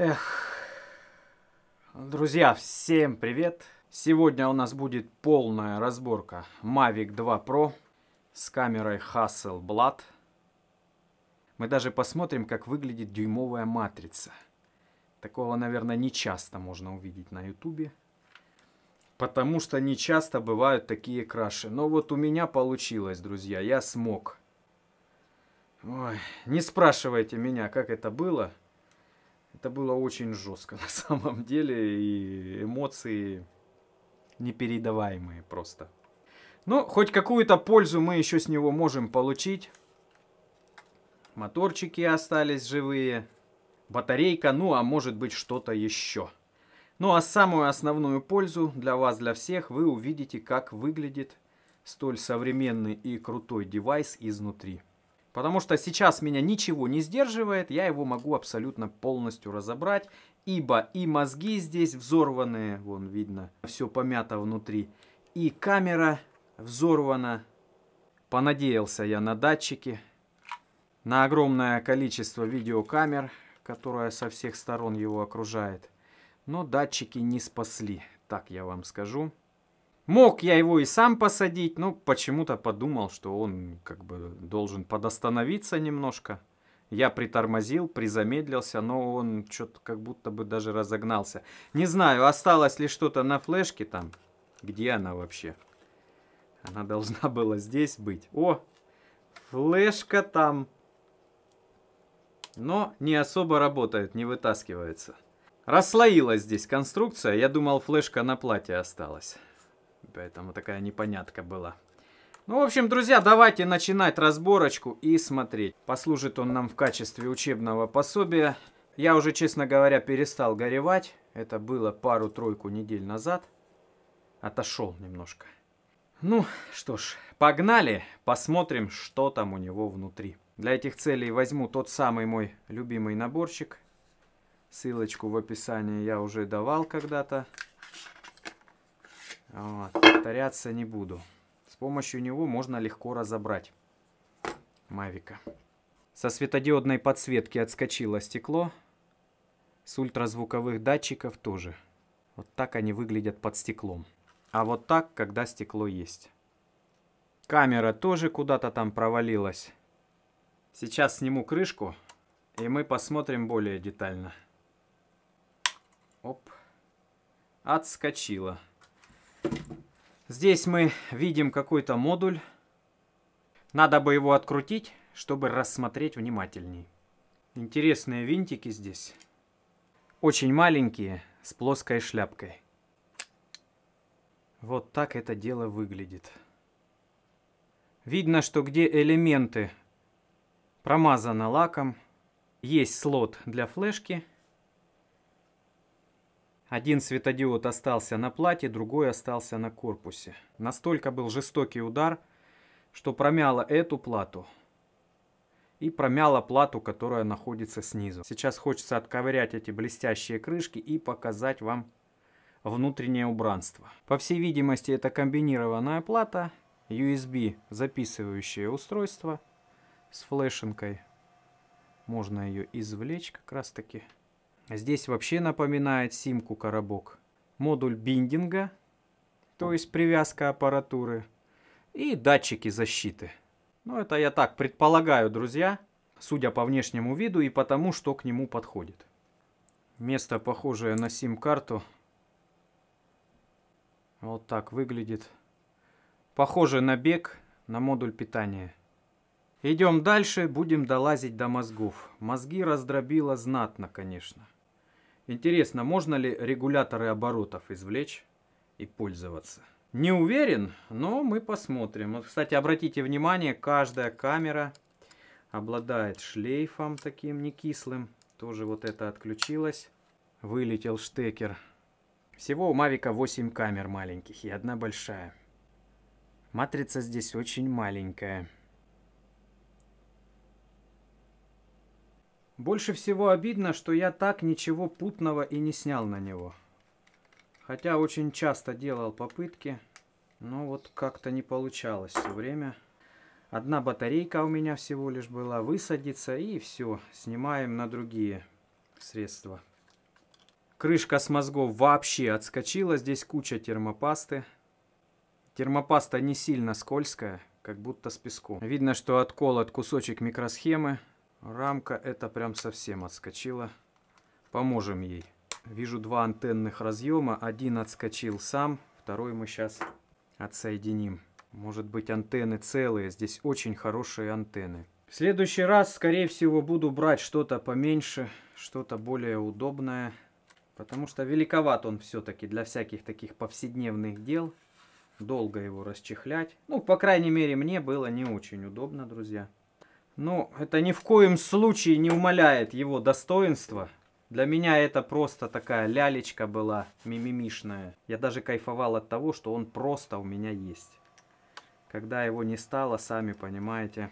Эх. Друзья, всем привет! Сегодня у нас будет полная разборка Mavic 2 Pro с камерой Hasselblad. Мы даже посмотрим, как выглядит дюймовая матрица. Такого, наверное, не часто можно увидеть на YouTube, Потому что не часто бывают такие краши. Но вот у меня получилось, друзья, я смог. Ой, не спрашивайте меня, как это было. Это было очень жестко на самом деле, и эмоции непередаваемые просто. Но ну, хоть какую-то пользу мы еще с него можем получить. Моторчики остались живые, батарейка, ну а может быть что-то еще. Ну а самую основную пользу для вас, для всех, вы увидите, как выглядит столь современный и крутой девайс изнутри. Потому что сейчас меня ничего не сдерживает, я его могу абсолютно полностью разобрать, ибо и мозги здесь взорванные, вон видно, все помято внутри, и камера взорвана. Понадеялся я на датчики, на огромное количество видеокамер, которое со всех сторон его окружает. Но датчики не спасли, так я вам скажу. Мог я его и сам посадить, но почему-то подумал, что он как бы должен подостановиться немножко. Я притормозил, призамедлился, но он что-то как будто бы даже разогнался. Не знаю, осталось ли что-то на флешке там. Где она вообще? Она должна была здесь быть. О, флешка там. Но не особо работает, не вытаскивается. Расслоилась здесь конструкция. Я думал, флешка на плате осталась. Поэтому такая непонятка была. Ну, в общем, друзья, давайте начинать разборочку и смотреть. Послужит он нам в качестве учебного пособия. Я уже, честно говоря, перестал горевать. Это было пару-тройку недель назад. Отошел немножко. Ну что ж, погнали, посмотрим, что там у него внутри. Для этих целей возьму тот самый мой любимый наборчик. Ссылочку в описании я уже давал когда-то. Вот, повторяться не буду. С помощью него можно легко разобрать Мавика. Со светодиодной подсветки отскочило стекло. С ультразвуковых датчиков тоже. Вот так они выглядят под стеклом. А вот так, когда стекло есть. Камера тоже куда-то там провалилась. Сейчас сниму крышку, и мы посмотрим более детально. Оп. Отскочила. Здесь мы видим какой-то модуль. Надо бы его открутить, чтобы рассмотреть внимательней. Интересные винтики здесь. Очень маленькие, с плоской шляпкой. Вот так это дело выглядит. Видно, что где элементы промазаны лаком, есть слот для флешки – один светодиод остался на плате, другой остался на корпусе. Настолько был жестокий удар, что промяло эту плату и промяло плату, которая находится снизу. Сейчас хочется отковырять эти блестящие крышки и показать вам внутреннее убранство. По всей видимости, это комбинированная плата, USB записывающее устройство с флешинкой. Можно ее извлечь как раз таки. Здесь вообще напоминает симку коробок. Модуль биндинга, то есть привязка аппаратуры. И датчики защиты. Ну, это я так предполагаю, друзья, судя по внешнему виду и потому, что к нему подходит. Место, похожее на сим-карту. Вот так выглядит. Похоже на бег, на модуль питания. Идем дальше, будем долазить до мозгов. Мозги раздробило знатно, конечно. Интересно, можно ли регуляторы оборотов извлечь и пользоваться? Не уверен, но мы посмотрим. Вот, кстати, обратите внимание, каждая камера обладает шлейфом таким не кислым. Тоже вот это отключилось. Вылетел штекер. Всего у Мавика 8 камер маленьких и одна большая. Матрица здесь очень маленькая. Больше всего обидно, что я так ничего путного и не снял на него. Хотя очень часто делал попытки, но вот как-то не получалось все время. Одна батарейка у меня всего лишь была, высадится и все, снимаем на другие средства. Крышка с мозгов вообще отскочила, здесь куча термопасты. Термопаста не сильно скользкая, как будто с песком. Видно, что отколот кусочек микросхемы, Рамка это прям совсем отскочила. Поможем ей. Вижу два антенных разъема. Один отскочил сам, второй мы сейчас отсоединим. Может быть антенны целые. Здесь очень хорошие антенны. В следующий раз, скорее всего, буду брать что-то поменьше, что-то более удобное. Потому что великоват он все-таки для всяких таких повседневных дел. Долго его расчехлять. Ну, по крайней мере, мне было не очень удобно, друзья. Ну, это ни в коем случае не умаляет его достоинства. Для меня это просто такая лялечка была, мимимишная. Я даже кайфовал от того, что он просто у меня есть. Когда его не стало, сами понимаете,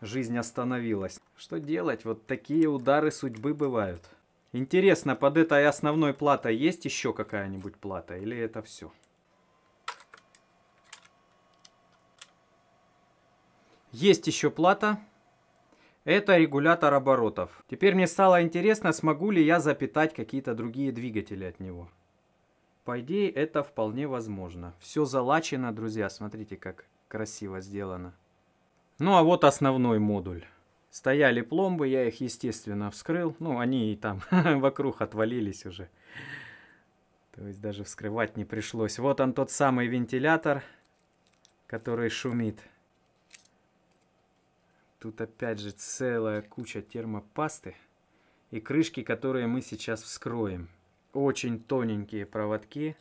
жизнь остановилась. Что делать? Вот такие удары судьбы бывают. Интересно, под этой основной платой есть еще какая-нибудь плата или это все? Есть еще плата. Это регулятор оборотов. Теперь мне стало интересно, смогу ли я запитать какие-то другие двигатели от него. По идее, это вполне возможно. Все залачено, друзья. Смотрите, как красиво сделано. Ну а вот основной модуль. Стояли пломбы, я их, естественно, вскрыл. Ну, они и там вокруг отвалились уже. То есть даже вскрывать не пришлось. Вот он тот самый вентилятор, который шумит. Тут опять же целая куча термопасты и крышки, которые мы сейчас вскроем. Очень тоненькие проводки.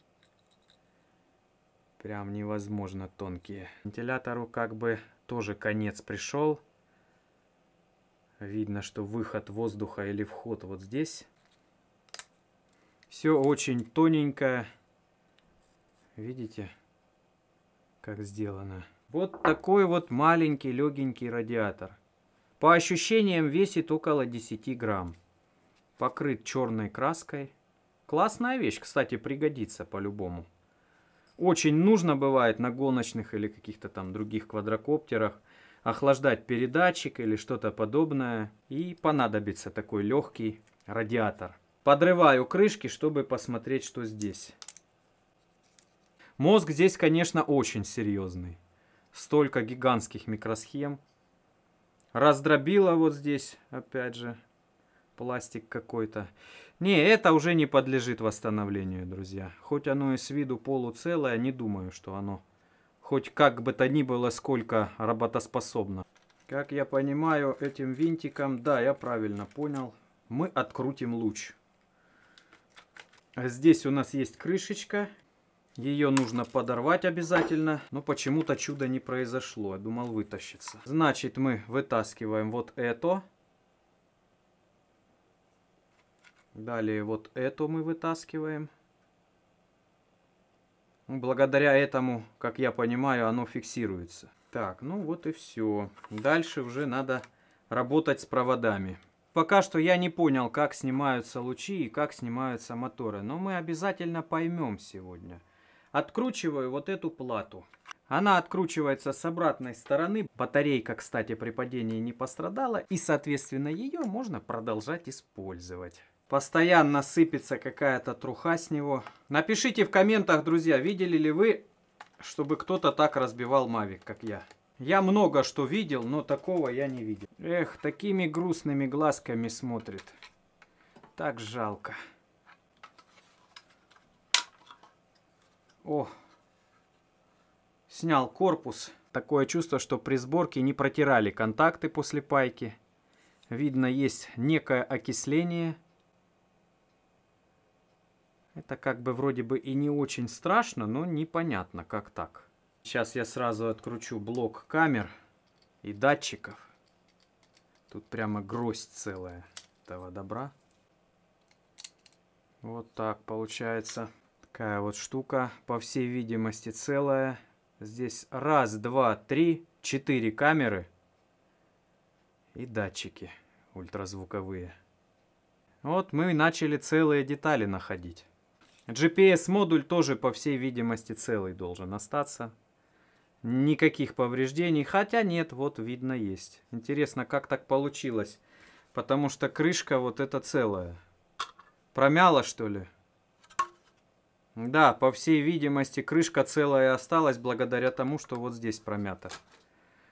Прям невозможно тонкие. Вентилятору как бы тоже конец пришел. Видно, что выход воздуха или вход вот здесь. Все очень тоненько. Видите, как сделано. Вот такой вот маленький легенький радиатор. По ощущениям весит около 10 грамм. Покрыт черной краской. Классная вещь, кстати, пригодится по-любому. Очень нужно бывает на гоночных или каких-то там других квадрокоптерах охлаждать передатчик или что-то подобное. И понадобится такой легкий радиатор. Подрываю крышки, чтобы посмотреть, что здесь. Мозг здесь, конечно, очень серьезный столько гигантских микросхем. Раздробила вот здесь, опять же, пластик какой-то. Не, это уже не подлежит восстановлению, друзья. Хоть оно и с виду полуцелое, не думаю, что оно хоть как бы то ни было сколько работоспособно. Как я понимаю, этим винтиком, да, я правильно понял, мы открутим луч. А здесь у нас есть крышечка, ее нужно подорвать обязательно, но почему-то чудо не произошло. Я думал вытащиться. Значит, мы вытаскиваем вот это. Далее вот это мы вытаскиваем. Ну, благодаря этому, как я понимаю, оно фиксируется. Так, ну вот и все. Дальше уже надо работать с проводами. Пока что я не понял, как снимаются лучи и как снимаются моторы, но мы обязательно поймем сегодня. Откручиваю вот эту плату. Она откручивается с обратной стороны. Батарейка, кстати, при падении не пострадала. И, соответственно, ее можно продолжать использовать. Постоянно сыпется какая-то труха с него. Напишите в комментах, друзья, видели ли вы, чтобы кто-то так разбивал Мавик, как я. Я много что видел, но такого я не видел. Эх, такими грустными глазками смотрит. Так жалко. О, снял корпус. Такое чувство, что при сборке не протирали контакты после пайки. Видно, есть некое окисление. Это как бы вроде бы и не очень страшно, но непонятно, как так. Сейчас я сразу откручу блок камер и датчиков. Тут прямо гроздь целая этого добра. Вот так получается. Такая вот штука, по всей видимости, целая. Здесь раз, два, три, четыре камеры и датчики ультразвуковые. Вот мы начали целые детали находить. GPS-модуль тоже, по всей видимости, целый должен остаться. Никаких повреждений, хотя нет, вот видно есть. Интересно, как так получилось, потому что крышка вот эта целая. Промяла, что ли? Да, по всей видимости, крышка целая осталась благодаря тому, что вот здесь промята.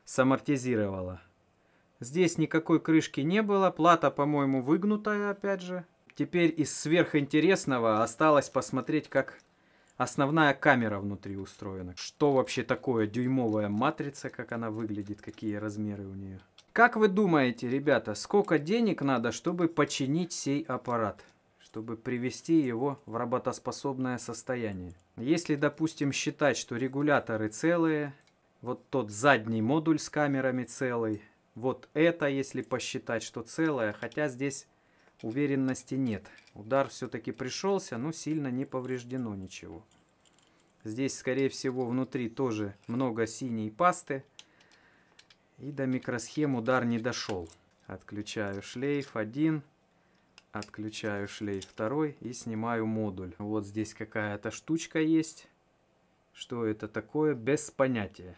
Самортизировала. Здесь никакой крышки не было, плата, по-моему, выгнутая опять же. Теперь из сверхинтересного осталось посмотреть, как основная камера внутри устроена. Что вообще такое дюймовая матрица, как она выглядит, какие размеры у нее. Как вы думаете, ребята, сколько денег надо, чтобы починить сей аппарат? чтобы привести его в работоспособное состояние. Если, допустим, считать, что регуляторы целые, вот тот задний модуль с камерами целый, вот это, если посчитать, что целое, хотя здесь уверенности нет. Удар все-таки пришелся, но сильно не повреждено ничего. Здесь, скорее всего, внутри тоже много синей пасты. И до микросхем удар не дошел. Отключаю шлейф 1. Отключаю шлейф второй и снимаю модуль. Вот здесь какая-то штучка есть. Что это такое? Без понятия.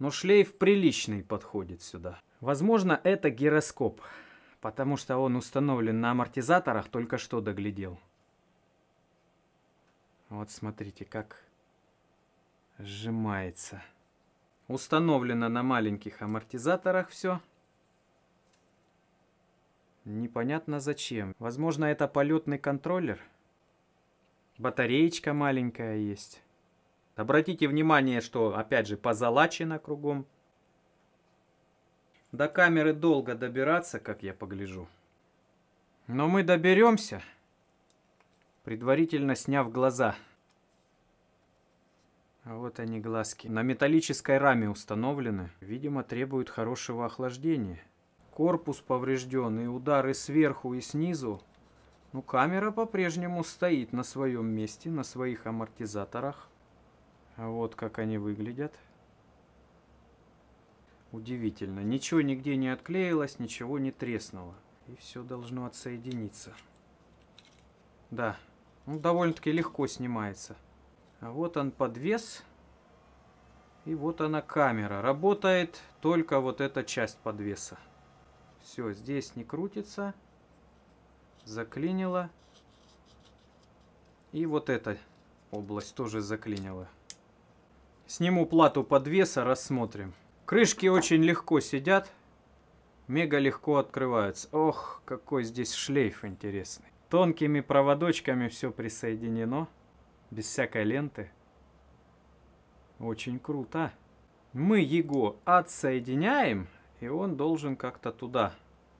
Но шлейф приличный подходит сюда. Возможно, это гироскоп, потому что он установлен на амортизаторах, только что доглядел. Вот смотрите, как сжимается. Установлено на маленьких амортизаторах все. Непонятно зачем. Возможно, это полетный контроллер? Батареечка маленькая есть. Обратите внимание, что опять же позалачено кругом. До камеры долго добираться, как я погляжу. Но мы доберемся, предварительно сняв глаза. Вот они глазки. На металлической раме установлены. Видимо, требуют хорошего охлаждения корпус поврежден, и удары сверху и снизу, но ну, камера по-прежнему стоит на своем месте, на своих амортизаторах. А вот как они выглядят. Удивительно. Ничего нигде не отклеилось, ничего не треснуло. И все должно отсоединиться. Да, ну, довольно-таки легко снимается. А вот он подвес. И вот она камера. Работает только вот эта часть подвеса. Все, здесь не крутится. Заклинило. И вот эта область тоже заклинила. Сниму плату подвеса, рассмотрим. Крышки очень легко сидят. Мега легко открываются. Ох, какой здесь шлейф интересный. Тонкими проводочками все присоединено. Без всякой ленты. Очень круто. Мы его отсоединяем и он должен как-то туда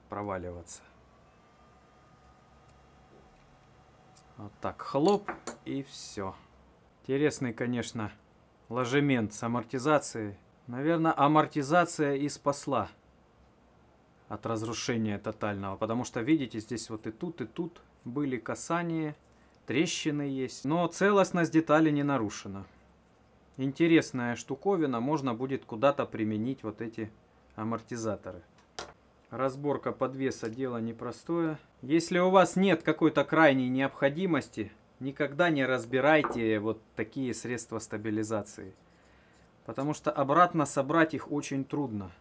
проваливаться. Вот так, хлоп, и все. Интересный, конечно, ложемент с амортизацией. Наверное, амортизация и спасла от разрушения тотального. Потому что, видите, здесь вот и тут, и тут были касания, трещины есть. Но целостность детали не нарушена. Интересная штуковина, можно будет куда-то применить вот эти амортизаторы. Разборка подвеса дело непростое. Если у вас нет какой-то крайней необходимости, никогда не разбирайте вот такие средства стабилизации. Потому что обратно собрать их очень трудно.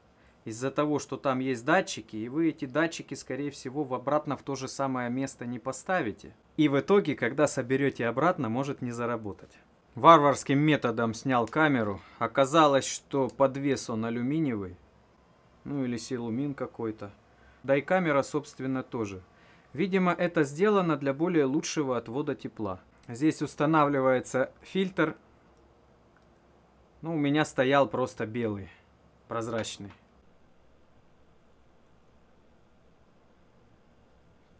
Из-за того, что там есть датчики, и вы эти датчики, скорее всего, в обратно в то же самое место не поставите. И в итоге, когда соберете обратно, может не заработать. Варварским методом снял камеру. Оказалось, что подвес он алюминиевый ну или силумин какой-то. Да и камера, собственно, тоже. Видимо, это сделано для более лучшего отвода тепла. Здесь устанавливается фильтр. Ну, у меня стоял просто белый, прозрачный.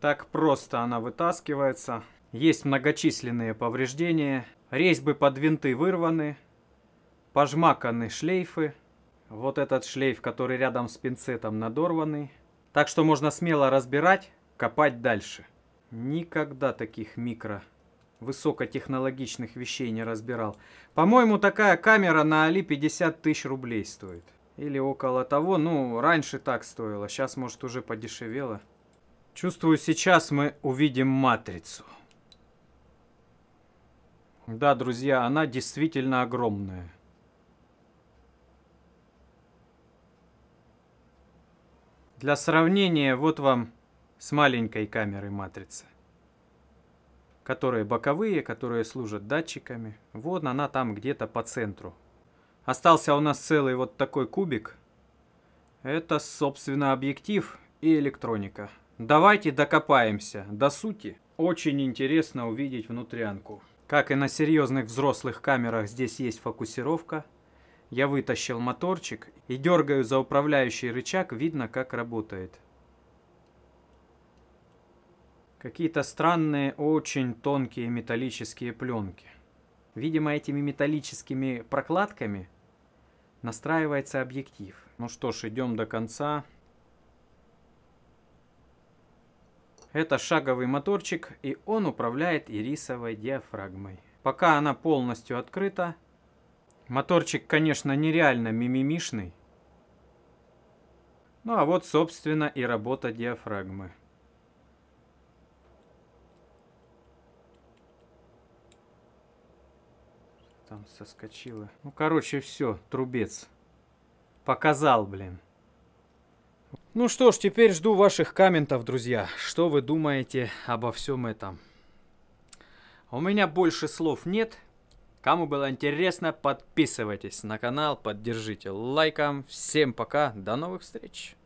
Так просто она вытаскивается. Есть многочисленные повреждения. Резьбы под винты вырваны. Пожмаканы шлейфы. Вот этот шлейф, который рядом с пинцетом надорванный. Так что можно смело разбирать, копать дальше. Никогда таких микро высокотехнологичных вещей не разбирал. По-моему, такая камера на Али 50 тысяч рублей стоит. Или около того. Ну, раньше так стоило. Сейчас, может, уже подешевело. Чувствую, сейчас мы увидим матрицу. Да, друзья, она действительно огромная. Для сравнения, вот вам с маленькой камерой матрица, которые боковые, которые служат датчиками. Вот она там где-то по центру. Остался у нас целый вот такой кубик. Это, собственно, объектив и электроника. Давайте докопаемся до сути. Очень интересно увидеть внутрянку. Как и на серьезных взрослых камерах здесь есть фокусировка – я вытащил моторчик и дергаю за управляющий рычаг, видно, как работает. Какие-то странные, очень тонкие металлические пленки. Видимо, этими металлическими прокладками настраивается объектив. Ну что ж, идем до конца. Это шаговый моторчик, и он управляет ирисовой диафрагмой. Пока она полностью открыта, Моторчик, конечно, нереально мимимишный. Ну а вот, собственно, и работа диафрагмы. Там соскочила. Ну, короче, все, трубец. Показал, блин. Ну что ж, теперь жду ваших комментов, друзья. Что вы думаете обо всем этом? У меня больше слов нет. Кому было интересно, подписывайтесь на канал, поддержите лайком. Всем пока, до новых встреч!